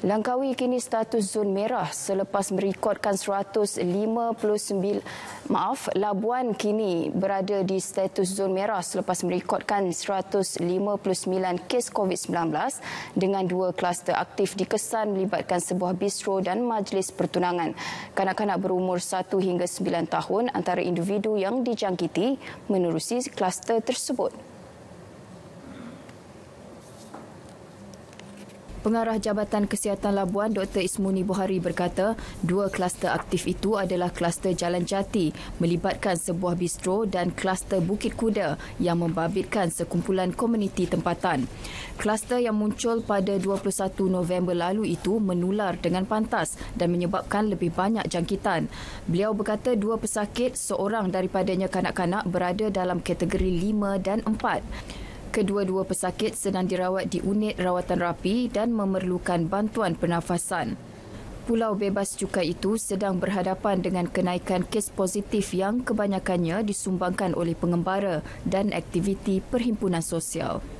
Langkawi kini status zon merah selepas merekodkan 159 maaf Labuan kini berada di status zon merah selepas merekodkan 159 kes COVID-19 dengan dua kluster aktif dikesan melibatkan sebuah bistro dan majlis pertunangan. Kanak-kanak berumur 1 hingga 9 tahun antara individu yang dijangkiti menerusi kluster tersebut. Pengarah Jabatan Kesihatan Labuan Dr. Ismuni Buhari berkata, dua kluster aktif itu adalah kluster Jalan Jati melibatkan sebuah bistro dan kluster Bukit Kuda yang membabitkan sekumpulan komuniti tempatan. Kluster yang muncul pada 21 November lalu itu menular dengan pantas dan menyebabkan lebih banyak jangkitan. Beliau berkata dua pesakit, seorang daripadanya kanak-kanak berada dalam kategori 5 dan 4. Kedua-dua pesakit sedang dirawat di unit rawatan rapi dan memerlukan bantuan pernafasan. Pulau bebas cukai itu sedang berhadapan dengan kenaikan kes positif yang kebanyakannya disumbangkan oleh pengembara dan aktiviti perhimpunan sosial.